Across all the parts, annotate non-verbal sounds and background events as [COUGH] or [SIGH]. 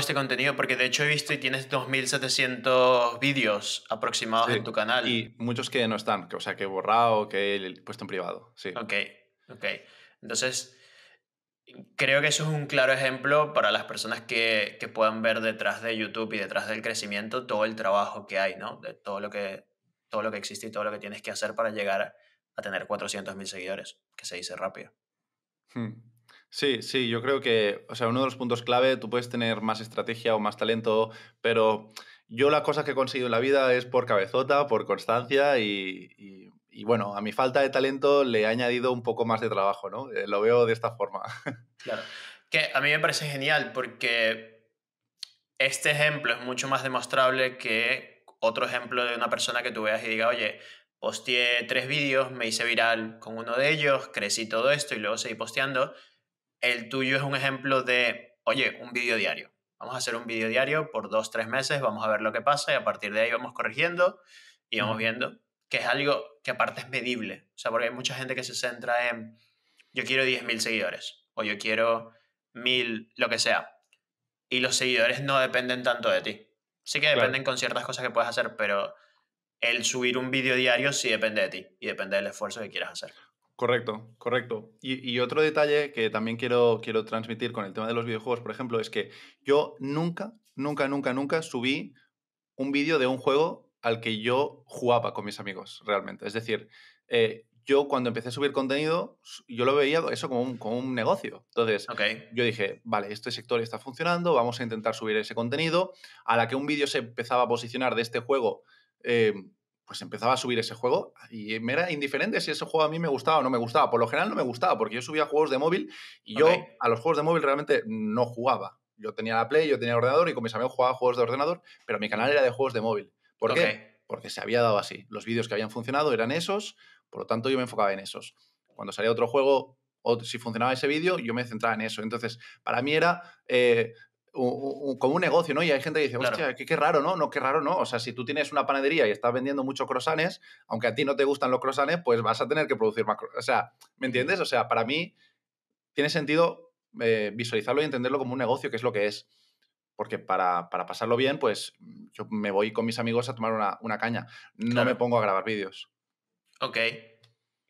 este contenido, porque de hecho he visto y tienes 2.700 vídeos aproximados en tu canal. Y muchos que no están, que, o sea, que he borrado, que he puesto en privado, sí. Ok, ok. Entonces, creo que eso es un claro ejemplo para las personas que, que puedan ver detrás de YouTube y detrás del crecimiento todo el trabajo que hay, ¿no? De todo lo que, todo lo que existe y todo lo que tienes que hacer para llegar a, tener 400.000 seguidores, que se dice rápido. Hmm. Sí, sí, yo creo que, o sea, uno de los puntos clave, tú puedes tener más estrategia o más talento, pero yo la cosa que he conseguido en la vida es por cabezota, por constancia y, y, bueno, a mi falta de talento le he añadido un poco más de trabajo, ¿no? Eh, lo veo de esta forma. [LAUGHS] Claro, que a mí me parece genial porque este ejemplo es mucho más demostrable que otro ejemplo de una persona que tú veas y diga, oye, posteé tres vídeos, me hice viral con uno de ellos, crecí todo esto y luego seguí posteando el tuyo es un ejemplo de, oye, un vídeo diario. Vamos a hacer un vídeo diario por dos, tres meses, vamos a ver lo que pasa y a partir de ahí vamos corrigiendo y vamos viendo que es algo que aparte es medible. O sea, porque hay mucha gente que se centra en, yo quiero 10.000 seguidores o yo quiero 1.000, lo que sea. Y los seguidores no dependen tanto de ti. Sí que dependen con ciertas cosas que puedes hacer, pero el subir un vídeo diario sí depende de ti y depende del esfuerzo que quieras hacer. Correcto, correcto. Y, otro detalle que también quiero, quiero transmitir con el tema de los videojuegos, por ejemplo, es que yo nunca, nunca, nunca, nunca subí un vídeo de un juego al que yo jugaba con mis amigos, realmente. Es decir, eh, yo cuando empecé a subir contenido, yo lo veía eso como un, negocio. Entonces, yo dije, vale, este sector está funcionando, vamos a intentar subir ese contenido. A la que un vídeo se empezaba a posicionar de este juego, eh, pues empezaba a subir ese juego y me era indiferente si ese juego a mí me gustaba o no me gustaba. Por lo general no me gustaba porque yo subía juegos de móvil y yo a los juegos de móvil realmente no jugaba. Yo tenía la Play, yo tenía el ordenador y con mis amigos jugaba juegos de ordenador, pero mi canal era de juegos de móvil. ¿Por qué? Porque se había dado así. Los vídeos que habían funcionado eran esos, por lo tanto yo me enfocaba en esos. Cuando salía otro juego, o si funcionaba ese vídeo, yo me centraba en eso. Entonces, para mí era eh, como un negocio, ¿no? Y hay gente que dice, hostia, qué, raro, ¿no? No, qué raro, ¿no? O sea, si tú tienes una panadería y estás vendiendo muchos croissants, aunque a ti no te gustan los croissants, pues vas a tener que producir más O sea, ¿me entiendes? O sea, para mí tiene sentido eh, visualizarlo y entenderlo como un negocio, que es lo que es. Porque para, pasarlo bien, pues yo me voy con mis amigos a tomar una, caña. No me pongo a grabar vídeos. Ok,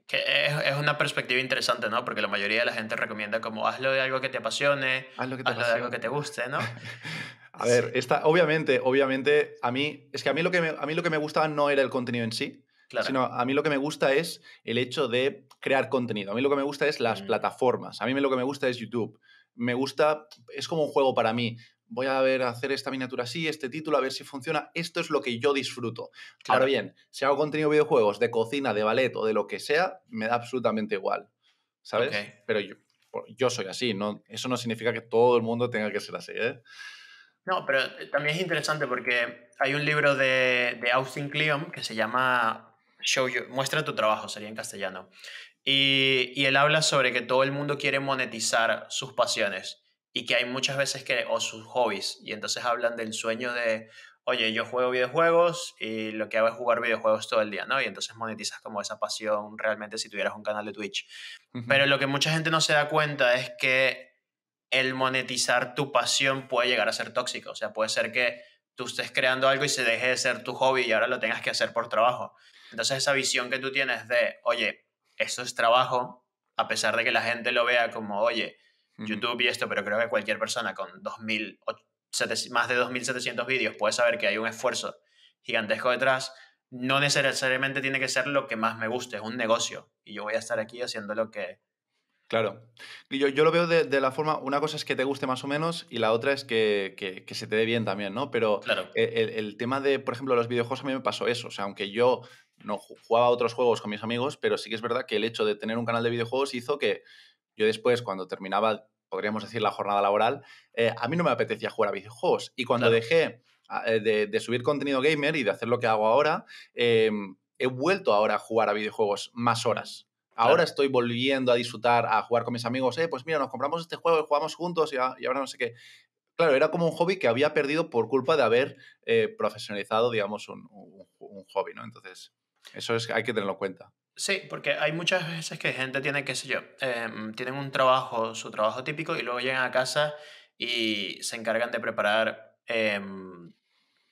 que es, una perspectiva interesante, ¿no? Porque la mayoría de la gente recomienda como hazlo de algo que te apasione, hazlo, de algo que te guste, ¿no? [LAUGHS] a ver, esta, obviamente, obviamente, a mí, es que a mí lo que me, a mí lo que me gustaba no era el contenido en sí, Claro. sino a mí lo que me gusta es el hecho de crear contenido. A mí lo que me gusta es las mm. plataformas. A mí lo que me gusta es YouTube. Me gusta, es como un juego para mí voy a ver hacer esta miniatura así, este título, a ver si funciona. Esto es lo que yo disfruto. Claro. Ahora bien, si hago contenido de videojuegos, de cocina, de ballet o de lo que sea, me da absolutamente igual. ¿Sabes? Pero yo, yo soy así, no, eso no significa que todo el mundo tenga que ser así, ¿eh? No, pero eh, también es interesante porque hay un libro de, de Austin Kleon que se llama Show Muestra tu trabajo, sería en castellano. Y, y él habla sobre que todo el mundo quiere monetizar sus pasiones y que hay muchas veces que, o sus hobbies, y entonces hablan del sueño de, oye, yo juego videojuegos y lo que hago es jugar videojuegos todo el día, ¿no? Y entonces monetizas como esa pasión realmente si tuvieras un canal de Twitch. Pero lo que mucha gente no se da cuenta es que el monetizar tu pasión puede llegar a ser tóxico, o sea, puede ser que tú estés creando algo y se deje de ser tu hobby y ahora lo tengas que hacer por trabajo. Entonces esa visión que tú tienes de, oye, eso es trabajo, a pesar de que la gente lo vea como, oye, YouTube y esto, pero creo que cualquier persona con más de 2.700 vídeos puede saber que hay un esfuerzo gigantesco detrás. No necesariamente tiene que ser lo que más me guste, es un negocio. Y yo voy a estar aquí haciendo lo que, Claro. Yo, yo, lo veo de, la forma, una cosa es que te guste más o menos y la otra es que, se te dé bien también, ¿no? Pero e, el, tema de, por ejemplo, los videojuegos a mí me pasó eso. O sea, aunque yo no jugaba otros juegos con mis amigos, pero sí que es verdad que el hecho de tener un canal de videojuegos hizo que, yo después, cuando terminaba, podríamos decir, la jornada laboral, eh, a mí no me apetecía jugar a videojuegos. Y cuando dejé ah, eh, de, subir contenido gamer y de hacer lo que hago ahora, eh, he vuelto ahora a jugar a videojuegos más horas. Ahora estoy volviendo a disfrutar, a jugar con mis amigos. Eh, pues mira, nos compramos este juego y jugamos juntos y, ahora no sé qué. Claro, era como un hobby que había perdido por culpa de haber profesionalizado, digamos, un, hobby, ¿no? Entonces, eso es, hay que tenerlo en cuenta. Sí, porque hay muchas veces que gente tiene, qué sé yo, em, tienen un trabajo, su trabajo típico, y luego llegan a casa y se encargan de preparar, em,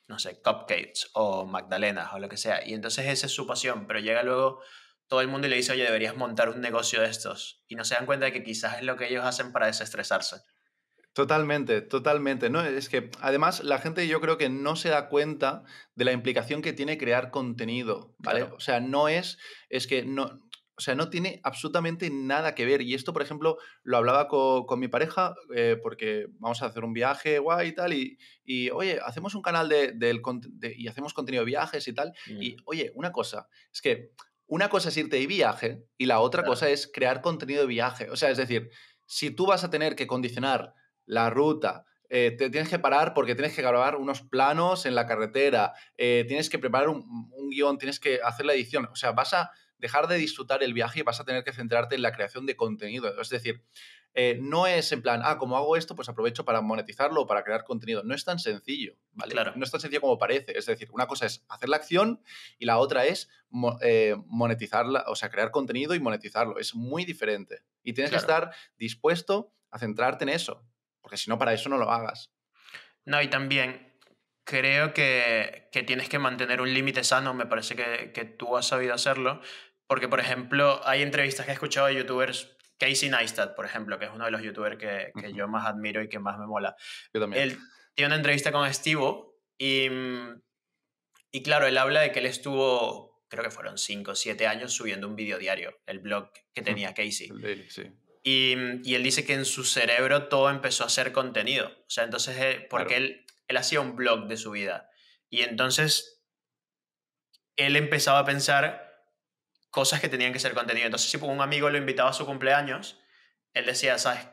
no sé, cupcakes o magdalenas o lo que sea. Y entonces esa es su pasión, pero llega luego todo el mundo y le dice, oye, deberías montar un negocio de estos. Y no se dan cuenta de que quizás es lo que ellos hacen para desestresarse. Totalmente, totalmente. No, es que además la gente yo creo que no se da cuenta de la implicación que tiene crear contenido, ¿vale? O sea, no es, es que no, o sea, no tiene absolutamente nada que ver. Y esto, por ejemplo, lo hablaba con, con mi pareja eh, porque vamos a hacer un viaje guay y tal. Y, y oye, hacemos un canal de, y hacemos contenido de viajes y tal. Mm. Y oye, una cosa, es que una cosa es irte de viaje y la otra cosa es crear contenido de viaje. O sea, es decir, si tú vas a tener que condicionar la ruta, eh, te tienes que parar porque tienes que grabar unos planos en la carretera, eh, tienes que preparar un, guión, tienes que hacer la edición. O sea, vas a dejar de disfrutar el viaje y vas a tener que centrarte en la creación de contenido. Es decir, eh, no es en plan, ah, como hago esto, pues aprovecho para monetizarlo o para crear contenido. No es tan sencillo, ¿vale? No es tan sencillo como parece. Es decir, una cosa es hacer la acción y la otra es monetizarla, o sea, crear contenido y monetizarlo. Es muy diferente. Y tienes que estar dispuesto a centrarte en eso porque si no, para eso no lo hagas. No, y también creo que, que tienes que mantener un límite sano, me parece que, que, tú has sabido hacerlo, porque por ejemplo, hay entrevistas que he escuchado de youtubers, Casey Neistat, por ejemplo, que es uno de los youtubers que, que yo más admiro y que más me mola. Yo también. Él tiene una entrevista con Estivo y, mm, y claro, él habla de que él estuvo creo que fueron 5 o 7 años subiendo un vídeo diario, el blog que tenía Casey. Sí, sí. Y, él dice que en su cerebro todo empezó a ser contenido. O sea, entonces, eh, porque él, él hacía un blog de su vida. Y entonces, él empezaba a pensar cosas que tenían que ser contenido. Entonces, si un amigo lo invitaba a su cumpleaños, él decía, ¿sabes?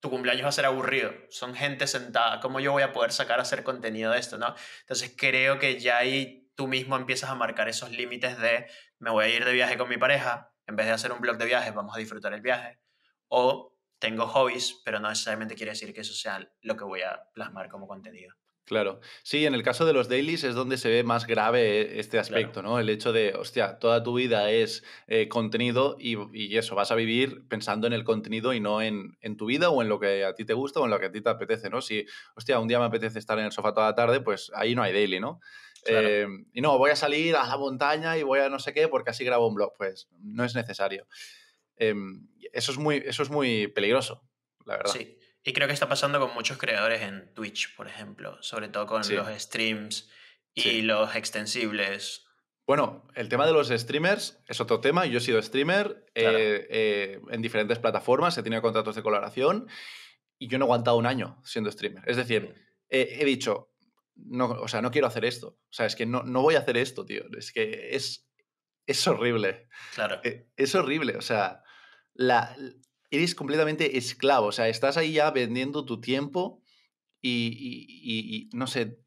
Tu cumpleaños va a ser aburrido. Son gente sentada. ¿Cómo yo voy a poder sacar a hacer contenido de esto, no? Entonces, creo que ya ahí tú mismo empiezas a marcar esos límites de me voy a ir de viaje con mi pareja. En vez de hacer un blog de viajes, vamos a disfrutar el viaje o tengo hobbies, pero no necesariamente quiere decir que eso sea lo que voy a plasmar como contenido. Claro. Sí, en el caso de los dailies es donde se ve más grave este aspecto, ¿no? El hecho de, hostia, toda tu vida es eh, contenido y, y, eso, vas a vivir pensando en el contenido y no en, en, tu vida o en lo que a ti te gusta o en lo que a ti te apetece, ¿no? Si, hostia, un día me apetece estar en el sofá toda la tarde, pues ahí no hay daily, ¿no? Eh, y no, voy a salir a la montaña y voy a no sé qué porque así grabo un blog, pues no es necesario. Em, eso, es muy, eso es muy peligroso, la verdad. Sí, y creo que está pasando con muchos creadores en Twitch, por ejemplo, sobre todo con los streams y los extensibles. Bueno, el tema de los streamers es otro tema. Yo he sido streamer eh, eh, en diferentes plataformas, he tenido contratos de colaboración y yo no he aguantado un año siendo streamer. Es decir, mm. he dicho, no, o sea, no quiero hacer esto. O sea, es que no, no voy a hacer esto, tío. Es que es, es horrible. Claro. Eh, es horrible, o sea la, eres completamente esclavo, o sea, estás ahí ya vendiendo tu tiempo y, no sé,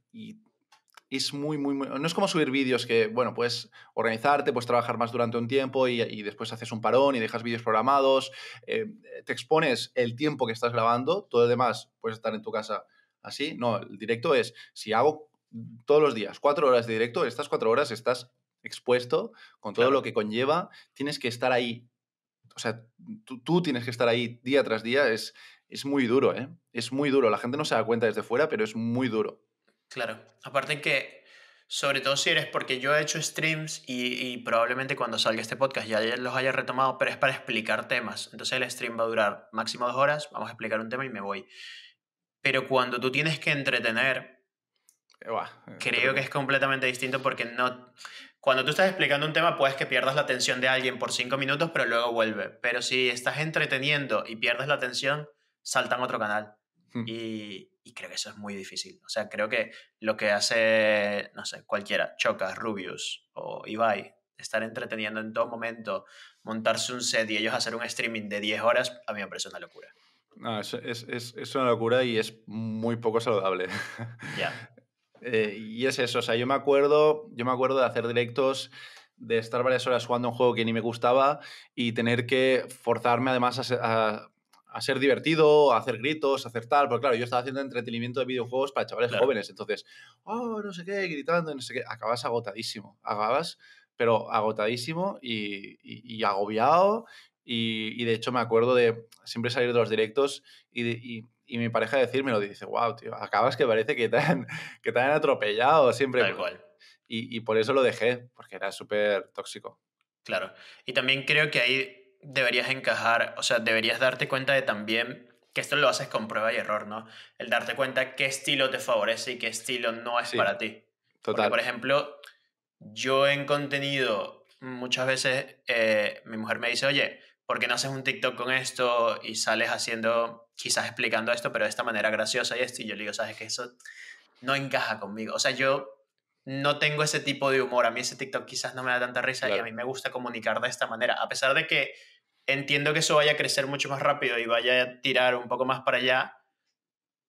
es muy, muy, No es como subir vídeos que, bueno, puedes organizarte, puedes trabajar más durante un tiempo y, después haces un parón y dejas vídeos programados, eh, te expones el tiempo que estás grabando, todo lo demás puedes estar en tu casa así. No, el directo es, si hago todos los días cuatro horas de directo, estas cuatro horas estás expuesto con todo lo que conlleva, tienes que estar ahí o sea, tú, tú, tienes que estar ahí día tras día, es, es muy duro, ¿eh? Es muy duro. La gente no se da cuenta desde fuera, pero es muy duro. Claro. Aparte que, sobre todo si eres, porque yo he hecho streams y, y probablemente cuando salga este podcast ya los haya retomado, pero es para explicar temas. Entonces el stream va a durar máximo dos horas, vamos a explicar un tema y me voy. Pero cuando tú tienes que entretener, creo que es completamente distinto porque no. Cuando tú estás explicando un tema, puedes que pierdas la atención de alguien por cinco minutos, pero luego vuelve. Pero si estás entreteniendo y pierdes la atención, saltan otro canal. Hmm. Y, creo que eso es muy difícil. O sea, creo que lo que hace, no sé, cualquiera, Chocas, Rubius o Ibai, estar entreteniendo en todo momento, montarse un set y ellos hacer un streaming de 10 horas, a mí me parece una locura. No, es, es, es, una locura y es muy poco saludable. ya [LAUGHS] Eh, y es eso, o sea, yo me acuerdo, yo me acuerdo de hacer directos de estar varias horas jugando un juego que ni me gustaba y tener que forzarme además a, ser, a, ser divertido, a hacer gritos, a hacer tal, porque claro, yo estaba haciendo entretenimiento de videojuegos para chavales jóvenes, entonces, oh, no sé qué, gritando, no sé qué, acabas agotadísimo, acabas, pero agotadísimo y, y, agobiado y, de hecho me acuerdo de siempre salir de los directos y, y, y mi pareja decirme lo dice, wow, tío, acabas que parece que te han, [LAUGHS] que atropellado siempre. Tal cual. Y, por eso lo dejé, porque era súper tóxico. Claro. Y también creo que ahí deberías encajar, o sea, deberías darte cuenta de también que esto lo haces con prueba y error, ¿no? El darte cuenta qué estilo te favorece y qué estilo no es para ti. Total. por ejemplo, yo en contenido muchas veces eh, mi mujer me dice, oye, porque no haces un TikTok con esto y sales haciendo, quizás explicando esto, pero de esta manera graciosa y esto? Y yo le digo, ¿sabes que Eso no encaja conmigo. O sea, yo no tengo ese tipo de humor. A mí ese TikTok quizás no me da tanta risa y a mí me gusta comunicar de esta manera. A pesar de que entiendo que eso vaya a crecer mucho más rápido y vaya a tirar un poco más para allá,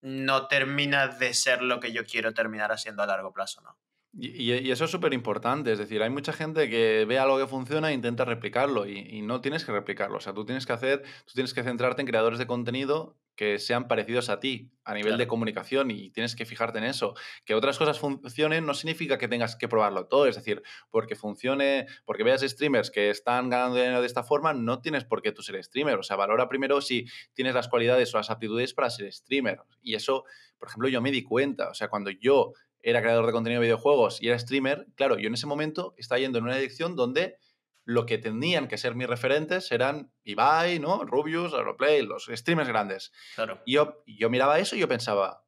no termina de ser lo que yo quiero terminar haciendo a largo plazo, ¿no? Y, eso es súper importante, es decir, hay mucha gente que ve algo que funciona e intenta replicarlo y, no tienes que replicarlo, o sea, tú tienes que hacer, tú tienes que centrarte en creadores de contenido que sean parecidos a ti a nivel de comunicación y tienes que fijarte en eso. Que otras cosas funcionen no significa que tengas que probarlo todo, es decir, porque funcione, porque veas streamers que están ganando dinero de esta forma, no tienes por qué tú ser streamer, o sea, valora primero si tienes las cualidades o las aptitudes para ser streamer. Y eso, por ejemplo, yo me di cuenta, o sea, cuando yo era creador de contenido de videojuegos y era streamer, claro, yo en ese momento estaba yendo en una edición donde lo que tenían que ser mis referentes eran Ibai, ¿no? Rubius, Aeroplay, los streamers grandes. Claro. Y yo, yo miraba eso y yo pensaba,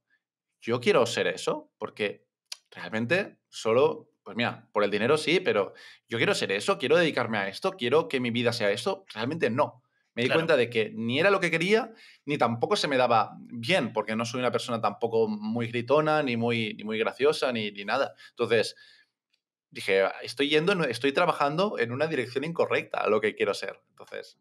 yo quiero ser eso, porque realmente solo, pues mira, por el dinero sí, pero yo quiero ser eso, quiero dedicarme a esto, quiero que mi vida sea esto, realmente no. Me di cuenta de que ni era lo que quería, ni tampoco se me daba bien, porque no soy una persona tampoco muy gritona, ni muy, muy graciosa, ni, ni nada. Entonces, dije, ah, estoy yendo, estoy trabajando en una dirección incorrecta a lo que quiero ser. Entonces,